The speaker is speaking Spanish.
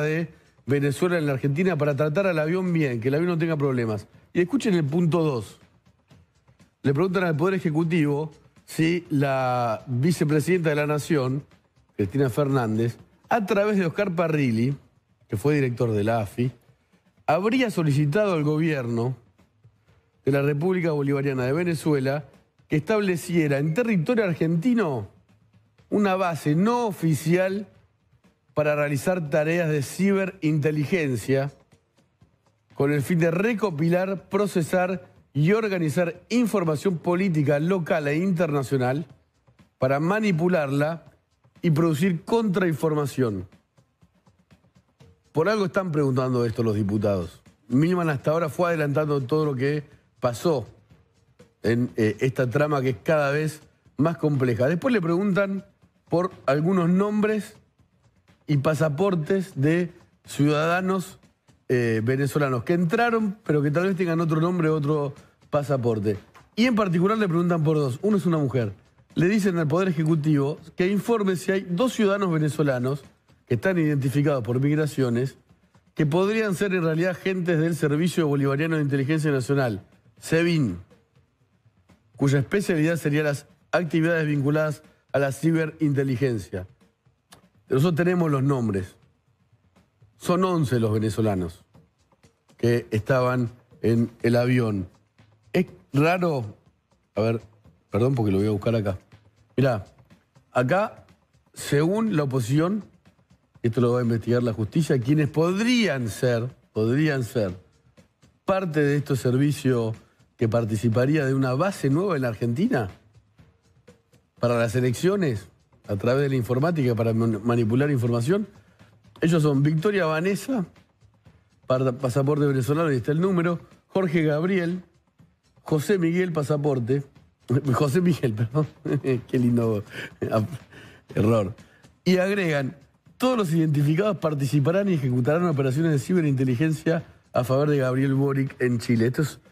de Venezuela en la Argentina para tratar al avión bien, que el avión no tenga problemas. Y escuchen el punto 2. Le preguntan al Poder Ejecutivo si la vicepresidenta de la Nación, Cristina Fernández, a través de Oscar Parrilli, que fue director de la AFI, habría solicitado al gobierno de la República Bolivariana de Venezuela que estableciera en territorio argentino una base no oficial para realizar tareas de ciberinteligencia con el fin de recopilar, procesar y organizar información política local e internacional para manipularla y producir contrainformación. Por algo están preguntando esto los diputados. Milman hasta ahora fue adelantando todo lo que pasó en eh, esta trama que es cada vez más compleja. Después le preguntan por algunos nombres y pasaportes de ciudadanos eh, venezolanos que entraron, pero que tal vez tengan otro nombre, otro pasaporte. Y en particular le preguntan por dos. Uno es una mujer. Le dicen al Poder Ejecutivo que informe si hay dos ciudadanos venezolanos que están identificados por migraciones que podrían ser en realidad agentes del Servicio Bolivariano de Inteligencia Nacional, SEBIN, cuya especialidad sería las actividades vinculadas a la ciberinteligencia. Nosotros tenemos los nombres. Son 11 los venezolanos que estaban en el avión. Es raro. A ver, perdón porque lo voy a buscar acá. Mirá, acá, según la oposición, esto lo va a investigar la justicia, quienes podrían ser, podrían ser parte de estos servicio que participaría de una base nueva en la Argentina para las elecciones a través de la informática para manipular información. Ellos son Victoria Vanessa, pasaporte venezolano, ahí está el número, Jorge Gabriel, José Miguel Pasaporte, José Miguel, perdón, qué lindo eh, error. Y agregan, todos los identificados participarán y ejecutarán operaciones de ciberinteligencia a favor de Gabriel Boric en Chile. Esto es